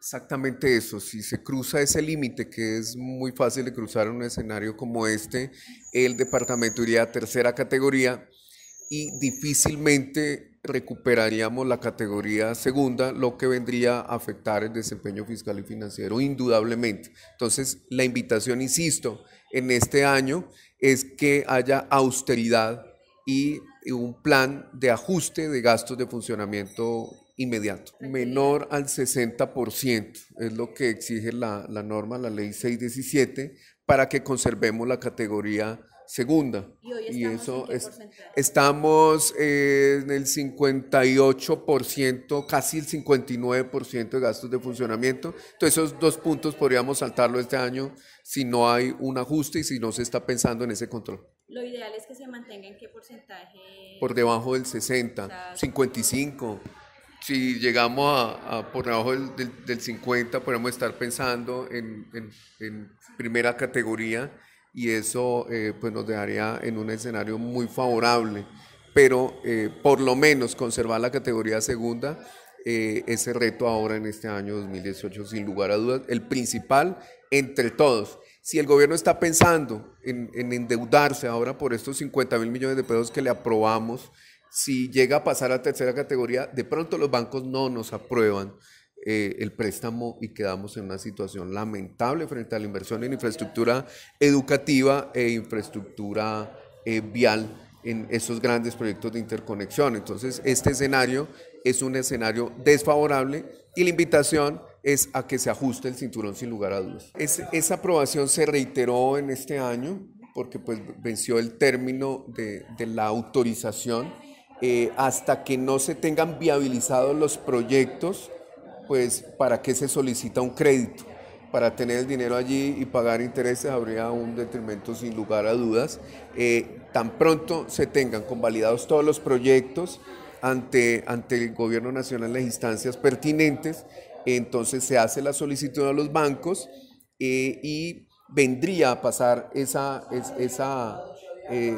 Exactamente eso, si se cruza ese límite que es muy fácil de cruzar en un escenario como este, el departamento iría a tercera categoría y difícilmente recuperaríamos la categoría segunda, lo que vendría a afectar el desempeño fiscal y financiero indudablemente. Entonces, la invitación, insisto, en este año es que haya austeridad y un plan de ajuste de gastos de funcionamiento inmediato, menor al 60%, es lo que exige la, la norma, la ley 617, para que conservemos la categoría segunda. Y, hoy estamos eso en es, estamos en el 58%, casi el 59% de gastos de funcionamiento. Entonces esos dos puntos podríamos saltarlo este año si no hay un ajuste y si no se está pensando en ese control. Lo ideal es que se mantenga en qué porcentaje. Por debajo del 60, 55 si llegamos a, por debajo del, 50, podemos estar pensando en, primera categoría y eso eh, pues nos dejaría en un escenario muy favorable. Pero eh, por lo menos conservar la categoría segunda, eh, ese reto ahora en este año 2018, sin lugar a dudas, el principal entre todos. Si el gobierno está pensando en, en endeudarse ahora por estos 50 mil millones de pesos que le aprobamos, si llega a pasar a tercera categoría, de pronto los bancos no nos aprueban eh, el préstamo y quedamos en una situación lamentable frente a la inversión en infraestructura educativa e infraestructura eh, vial en esos grandes proyectos de interconexión. Entonces, este escenario es un escenario desfavorable y la invitación es a que se ajuste el cinturón sin lugar a dudas. esa aprobación se reiteró en este año porque pues venció el término de, de la autorización eh, hasta que no se tengan viabilizados los proyectos, pues para qué se solicita un crédito. Para tener el dinero allí y pagar intereses habría un detrimento sin lugar a dudas. Eh, tan pronto se tengan convalidados todos los proyectos ante, ante el gobierno nacional, las instancias pertinentes, entonces se hace la solicitud a los bancos eh, y vendría a pasar esa, esa eh,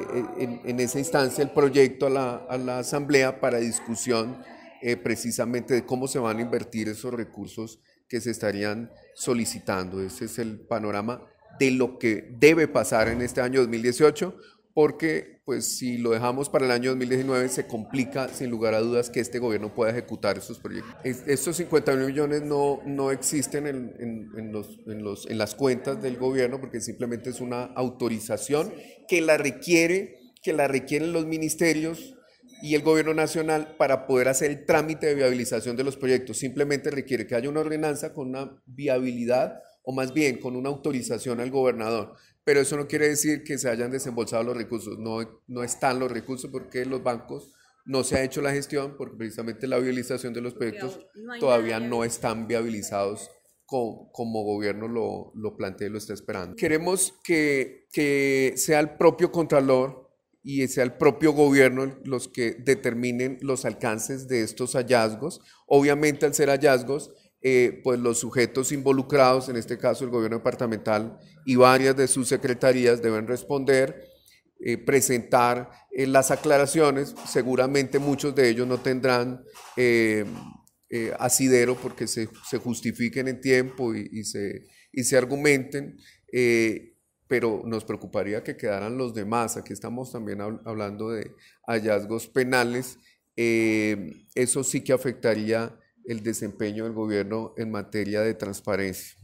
en, esa instancia el proyecto a la, Asamblea para discusión eh, precisamente de cómo se van a invertir esos recursos que se estarían solicitando. Ese es el panorama de lo que debe pasar en este año 2018 porque pues si lo dejamos para el año 2019 se complica sin lugar a dudas que este gobierno pueda ejecutar esos proyectos. estos 50 mil millones no, no existen en, en, las cuentas del gobierno porque simplemente es una autorización que la requiere, que la requieren los ministerios y el gobierno nacional para poder hacer el trámite de viabilización de los proyectos. Simplemente requiere que haya una ordenanza con una viabilidad o más bien con una autorización al gobernador pero eso no quiere decir que se hayan desembolsado los recursos, no, no están los recursos porque los bancos no se ha hecho la gestión porque precisamente la viabilización de los proyectos todavía no están viabilizados como, como gobierno lo, lo, plantea y lo está esperando. Queremos que, que sea el propio Contralor y sea el propio gobierno los que determinen los alcances de estos hallazgos. Obviamente al ser hallazgos eh, pues los sujetos involucrados, en este caso el gobierno departamental y varias de sus secretarías, deben responder, eh, presentar eh, las aclaraciones. Seguramente muchos de ellos no tendrán asidero porque se, justifiquen en tiempo y, se, se, argumenten. pero nos preocuparía que quedaran los demás. Aquí estamos también hablando de hallazgos penales. eso sí que afectaría el desempeño del gobierno en materia de transparencia.